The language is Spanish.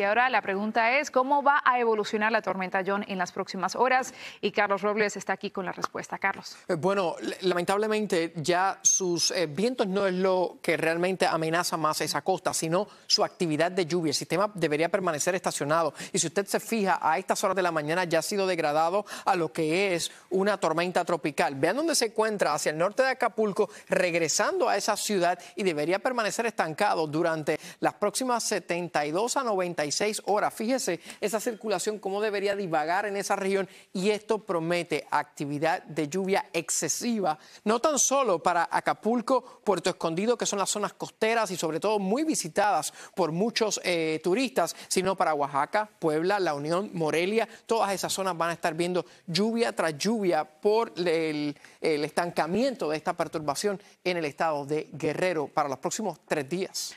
Y ahora la pregunta es, ¿cómo va a evolucionar la tormenta John en las próximas horas? Y Carlos Robles está aquí con la respuesta. Carlos. Eh, bueno, lamentablemente ya sus eh, vientos no es lo que realmente amenaza más esa costa, sino su actividad de lluvia. El sistema debería permanecer estacionado. Y si usted se fija, a estas horas de la mañana ya ha sido degradado a lo que es una tormenta tropical. Vean dónde se encuentra, hacia el norte de Acapulco, regresando a esa ciudad y debería permanecer estancado durante las próximas 72 a 90 horas. Fíjese esa circulación, cómo debería divagar en esa región y esto promete actividad de lluvia excesiva, no tan solo para Acapulco, Puerto Escondido, que son las zonas costeras y sobre todo muy visitadas por muchos eh, turistas, sino para Oaxaca, Puebla, La Unión, Morelia, todas esas zonas van a estar viendo lluvia tras lluvia por el estancamiento de esta perturbación en el estado de Guerrero para los próximos tres días.